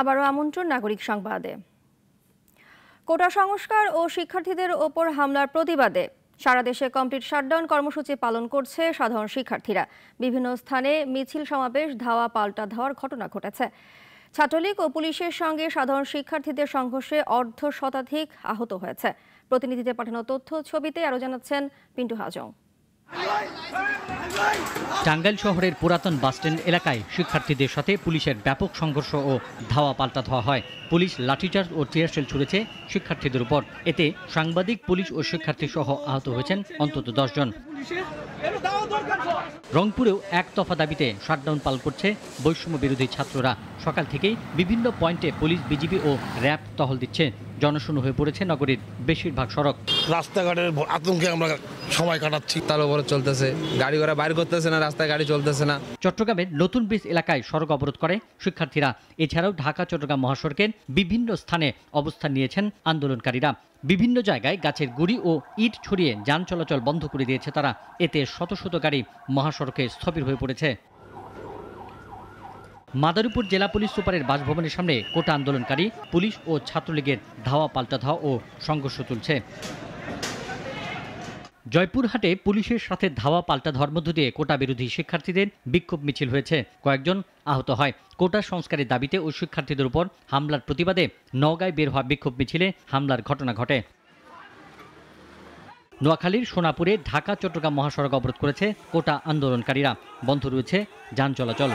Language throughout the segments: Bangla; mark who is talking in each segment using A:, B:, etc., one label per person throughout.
A: আবারও আমন্ত্রণ নাগরিক সংবাদে কোটা সংস্কার ও শিক্ষার্থীদের ওপর হামলার প্রতিবাদে সারা দেশে কমপ্লিট শাটডাউন কর্মসূচি পালন করছে সাধারণ শিক্ষার্থীরা বিভিন্ন স্থানে মিছিল সমাবেশ ধাওয়া পাল্টা ধাওয়ার ঘটনা ঘটেছে ছাত্রলীগ ও পুলিশের সঙ্গে সাধারণ শিক্ষার্থীদের সংঘর্ষে অর্ধ শতাধিক আহত হয়েছে প্রতিনিধিদের পাঠানো তথ্য ছবিতে আরও জানাচ্ছেন পিন্টু হাজং
B: টাঙ্গাইল শহরের পুরাতন বাসস্ট্যান্ড এলাকায় শিক্ষার্থীদের সাথে পুলিশের ব্যাপক সংঘর্ষ ও ধাওয়া পাল্টা ধোয়া হয় পুলিশ লাঠিচার্জ ও টিয়ারশেল ছুড়েছে শিক্ষার্থীদের উপর এতে সাংবাদিক পুলিশ ও শিক্ষার্থী সহ আহত হয়েছেন অন্তত দশজন রংপুরেও এক তফা দাবিতে শাটডাউন পাল করছে বৈষম্য বিরোধী ছাত্ররা সকাল থেকেই বিভিন্ন পয়েন্টে পুলিশ বিজিবি ও র্যাব টহল দিচ্ছে জনশূন্য হয়ে পড়েছে নগরীর বেশিরভাগ সড়ক রাস্তাঘাটের আতঙ্কে আমরা সময় কাটাচ্ছি তার উপরে চলতেছে গাড়ি ঘোড়া বাইর করতেছে না রাস্তায় গাড়ি চলতেছে না চট্টগ্রামের নতুন ব্রিজ এলাকায় সড়ক অবরোধ করে শিক্ষার্থীরা এছাড়াও ঢাকা চট্টগ্রাম মহাসড়কের বিভিন্ন স্থানে অবস্থান নিয়েছেন আন্দোলনকারীরা বিভিন্ন জায়গায় গাছের গুড়ি ও ইট ছড়িয়ে যান চলাচল বন্ধ করে দিয়েছে তারা এতে শত শত গাড়ি মহাসড়কে স্থবির হয়ে পড়েছে মাদারীপুর জেলা পুলিশ সুপারের বাসভবনের সামনে কোটা আন্দোলনকারী পুলিশ ও ছাত্রলীগের ধাওয়া পাল্টা ধাওয়া ও সংঘর্ষ চলছে জয়পুরহাটে পুলিশের সাথে ধাওয়া পাল্টা ধর্মধ্য দিয়ে কোটা বিরোধী শিক্ষার্থীদের বিক্ষোভ মিছিল হয়েছে কয়েকজন আহত হয় কোটা সংস্কারের দাবিতে ওই শিক্ষার্থীদের উপর হামলার প্রতিবাদে নওগাঁয় বের হওয়া বিক্ষোভ মিছিলে হামলার ঘটনা ঘটে নোয়াখালীর সোনাপুরে ঢাকা চট্টগ্রাম মহাসড়ক অবরোধ করেছে কোটা আন্দোলনকারীরা বন্ধ রয়েছে যান চলাচল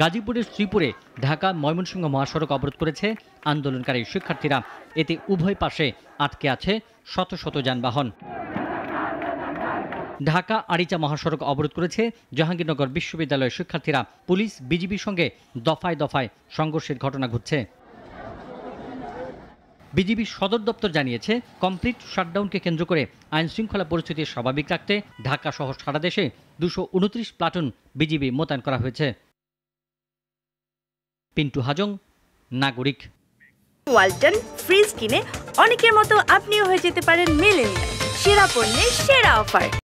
B: গাজীপুরের শ্রীপুরে ঢাকা ময়মনসিংহ মহাসড়ক অবরোধ করেছে আন্দোলনকারী শিক্ষার্থীরা এতে উভয় পাশে আটকে আছে শত শত যানবাহন ঢাকা আরিচা মহাসড়ক অবরোধ করেছে জাহাঙ্গীরনগর বিশ্ববিদ্যালয়ের শিক্ষার্থীরা পুলিশ বিজিবির সঙ্গে দফায় দফায় সংঘর্ষের ঘটনা ঘটছে বিজিবি সদর দপ্তর জানিয়েছে কমপ্লিট শাটডাউনকে কেন্দ্র করে আইন শৃঙ্খলা পরিস্থিতি স্বাভাবিক রাখতে ঢাকা সহ সারা দেশে দুশো প্লাটুন বিজিবি মোতায়েন করা হয়েছে পিন্টু হাজং নাগরিক
A: ওয়ালটন ফ্রিজ কিনে অনেকের মতো আপনিও হয়ে যেতে পারেন মেলেন সেরা পণ্যের সেরা অফার